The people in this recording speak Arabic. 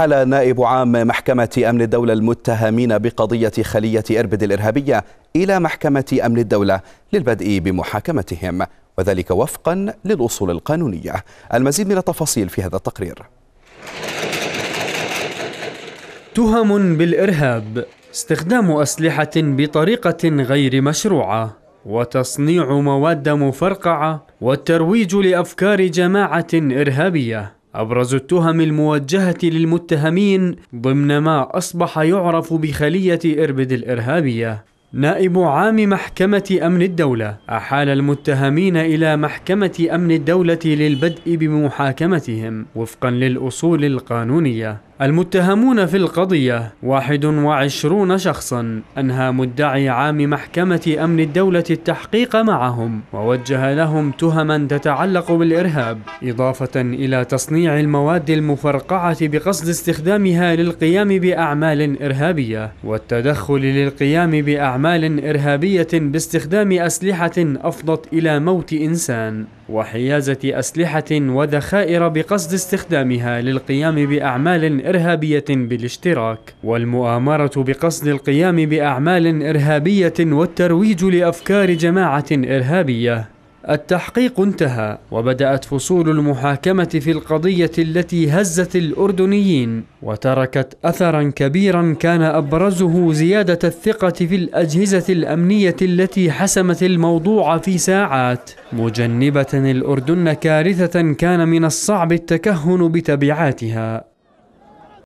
رحل نائب عام محكمة أمن الدولة المتهمين بقضية خلية إربد الإرهابية إلى محكمة أمن الدولة للبدء بمحاكمتهم وذلك وفقا للأصول القانونية المزيد من التفاصيل في هذا التقرير تهم بالإرهاب استخدام أسلحة بطريقة غير مشروعة وتصنيع مواد مفرقعة والترويج لأفكار جماعة إرهابية أبرز التهم الموجهة للمتهمين ضمن ما أصبح يعرف بخلية إربد الإرهابية نائب عام محكمة أمن الدولة أحال المتهمين إلى محكمة أمن الدولة للبدء بمحاكمتهم وفقا للأصول القانونية المتهمون في القضية 21 شخصا أنهى مدعي عام محكمة أمن الدولة التحقيق معهم ووجه لهم تهما تتعلق بالإرهاب إضافة إلى تصنيع المواد المفرقعة بقصد استخدامها للقيام بأعمال إرهابية والتدخل للقيام بأعمال إرهابية باستخدام أسلحة أفضت إلى موت إنسان وحيازة أسلحة وذخائر بقصد استخدامها للقيام بأعمال إرهابية بالاشتراك والمؤامرة بقصد القيام بأعمال إرهابية والترويج لأفكار جماعة إرهابية التحقيق انتهى وبدأت فصول المحاكمة في القضية التي هزت الأردنيين وتركت أثرا كبيرا كان أبرزه زيادة الثقة في الأجهزة الأمنية التي حسمت الموضوع في ساعات مجنبة الأردن كارثة كان من الصعب التكهن بتبعاتها